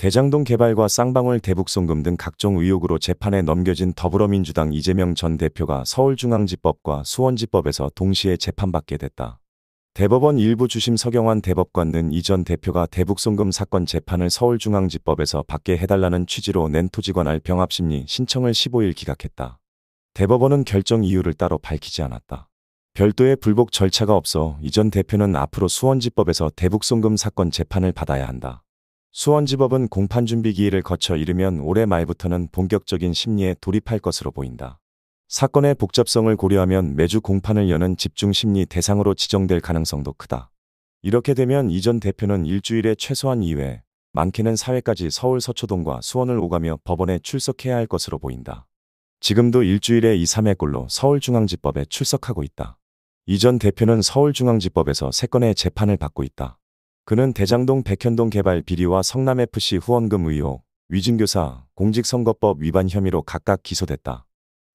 대장동 개발과 쌍방울 대북송금 등 각종 의혹으로 재판에 넘겨진 더불어민주당 이재명 전 대표가 서울중앙지법과 수원지법에서 동시에 재판받게 됐다. 대법원 일부 주심 서경환 대법관은 이전 대표가 대북송금 사건 재판을 서울중앙지법에서 받게 해달라는 취지로 낸 토지관할 병합심리 신청을 15일 기각했다. 대법원은 결정 이유를 따로 밝히지 않았다. 별도의 불복 절차가 없어 이 전 대표는 앞으로 수원지법에서 대북송금 사건 재판을 받아야 한다. 수원지법은 공판 준비 기일을 거쳐 이르면 올해 말부터는 본격적인 심리에 돌입할 것으로 보인다. 사건의 복잡성을 고려하면 매주 공판을 여는 집중 심리 대상으로 지정될 가능성도 크다. 이렇게 되면 이전 대표는 일주일에 최소한 2회, 많게는 4회까지 서울 서초동과 수원을 오가며 법원에 출석해야 할 것으로 보인다. 지금도 일주일에 2, 3회꼴로 서울중앙지법에 출석하고 있다. 이전 대표는 서울중앙지법에서 3건의 재판을 받고 있다. 그는 대장동 백현동 개발 비리와 성남FC 후원금 의혹, 위증교사, 공직선거법 위반 혐의로 각각 기소됐다.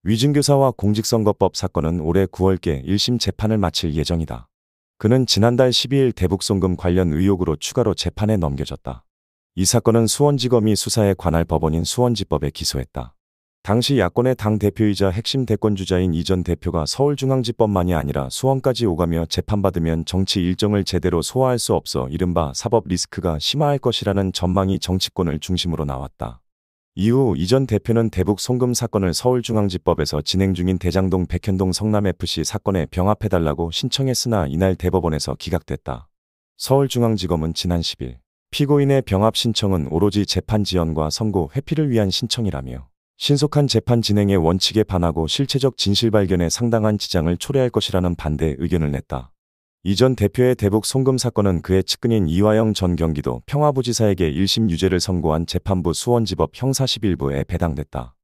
위증교사와 공직선거법 사건은 올해 9월께 1심 재판을 마칠 예정이다. 그는 지난달 12일 대북송금 관련 의혹으로 추가로 재판에 넘겨졌다. 이 사건은 수원지검이 수사에 관할 법원인 수원지법에 기소했다. 당시 야권의 당 대표이자 핵심 대권주자인 이 전 대표가 서울중앙지법만이 아니라 수원까지 오가며 재판받으면 정치 일정을 제대로 소화할 수 없어 이른바 사법 리스크가 심화할 것이라는 전망이 정치권을 중심으로 나왔다. 이후 이 전 대표는 대북 송금 사건을 서울중앙지법에서 진행 중인 대장동 백현동 성남FC 사건에 병합해달라고 신청했으나 이날 대법원에서 기각됐다. 서울중앙지검은 지난 10일 피고인의 병합 신청은 오로지 재판 지연과 선고 회피를 위한 신청이라며 신속한 재판 진행의 원칙에 반하고 실체적 진실 발견에 상당한 지장을 초래할 것이라는 반대 의견을 냈다. 이전 대표의 대북 송금 사건은 그의 측근인 이화영 전 경기도 평화부지사에게 1심 유죄를 선고한 재판부 수원지법 형사 11부에 배당됐다.